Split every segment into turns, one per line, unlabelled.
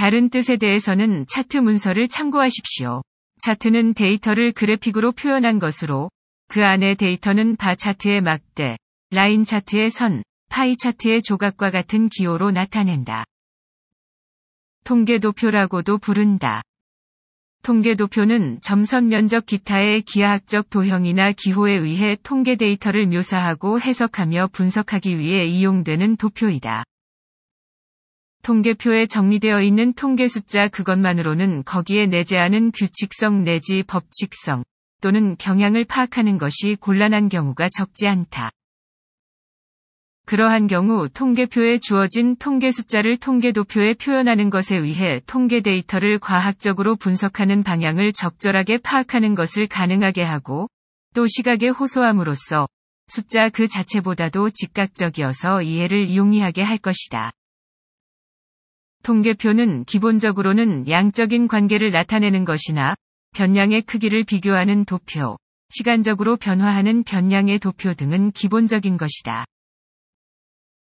다른 뜻에 대해서는 차트 문서를 참고하십시오. 차트는 데이터를 그래픽으로 표현한 것으로 그 안에 데이터는 바 차트의 막대, 라인 차트의 선, 파이 차트의 조각과 같은 기호로 나타낸다. 통계도표라고도 부른다. 통계도표는 점선 면적 기타의 기하학적 도형이나 기호에 의해 통계 데이터를 묘사하고 해석하며 분석하기 위해 이용되는 도표이다. 통계표에 정리되어 있는 통계 숫자 그것만으로는 거기에 내재하는 규칙성 내지 법칙성 또는 경향을 파악하는 것이 곤란한 경우가 적지 않다. 그러한 경우 통계표에 주어진 통계 숫자를 통계도표에 표현하는 것에 의해 통계 데이터를 과학적으로 분석하는 방향을 적절하게 파악하는 것을 가능하게 하고 또 시각에 호소함으로써 숫자 그 자체보다도 즉각적이어서 이해를 용이하게 할 것이다. 통계표는 기본적으로는 양적인 관계를 나타내는 것이나 변량의 크기를 비교하는 도표, 시간적으로 변화하는 변량의 도표 등은 기본적인 것이다.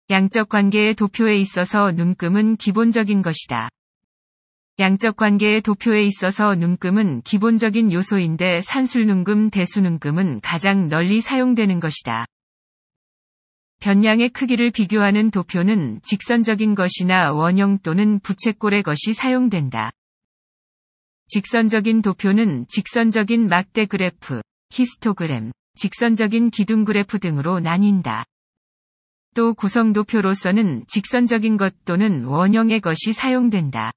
양적 관계의 도표에 있어서 눈금은 기본적인 것이다. 양적 관계의 도표에 있어서 눈금은 기본적인 요소인데 산술눈금, 대수눈금은 가장 널리 사용되는 것이다. 변량의 크기를 비교하는 도표는 직선적인 것이나 원형 또는 부채꼴의 것이 사용된다. 직선적인 도표는 직선적인 막대 그래프, 히스토그램, 직선적인 기둥 그래프 등으로 나뉜다. 또 구성도표로서는 직선적인 것 또는 원형의 것이 사용된다.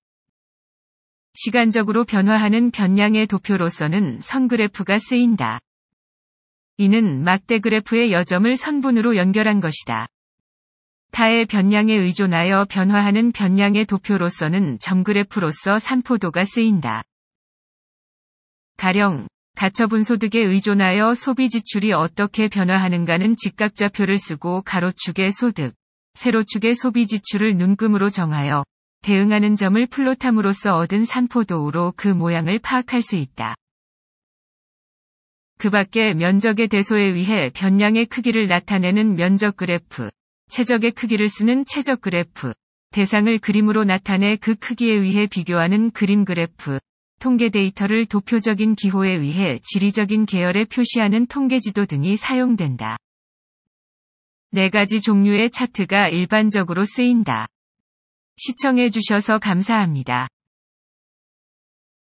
시간적으로 변화하는 변량의 도표로서는 선그래프가 쓰인다. 이는 막대 그래프의 여점을 선분으로 연결한 것이다. 타의 변량에 의존하여 변화하는 변량의 도표로서는 점그래프로서 산포도가 쓰인다. 가령 가처분소득에 의존하여 소비지출이 어떻게 변화하는가는 직각좌표를 쓰고 가로축의 소득, 세로축의 소비지출을 눈금으로 정하여 대응하는 점을 플롯함으로써 얻은 산포도우로 그 모양을 파악할 수 있다. 그 밖에 면적의 대소에 의해 변량의 크기를 나타내는 면적 그래프, 최적의 크기를 쓰는 최적 그래프, 대상을 그림으로 나타내 그 크기에 의해 비교하는 그림 그래프, 통계 데이터를 도표적인 기호에 의해 지리적인 계열에 표시하는 통계지도 등이 사용된다. 네 가지 종류의 차트가 일반적으로 쓰인다. 시청해주셔서 감사합니다.